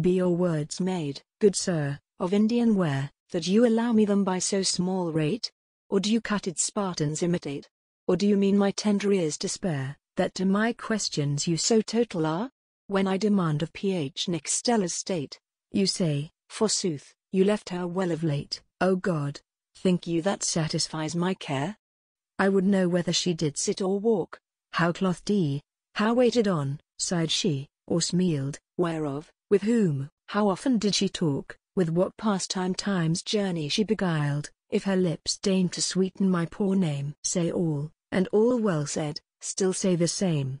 Be your words made, good sir, of Indian ware, that you allow me them by so small rate? Or do you cutted Spartans imitate? Or do you mean my tender ears to spare, that to my questions you so total are? When I demand of P.H. Nixtella's state, you say, forsooth, you left her well of late, O God, think you that satisfies my care? I would know whether she did sit or walk, how clothed ye, how waited on, sighed she, or smealed, whereof, with whom, how often did she talk, with what pastime times journey she beguiled, if her lips deigned to sweeten my poor name. Say all, and all well said, still say the same.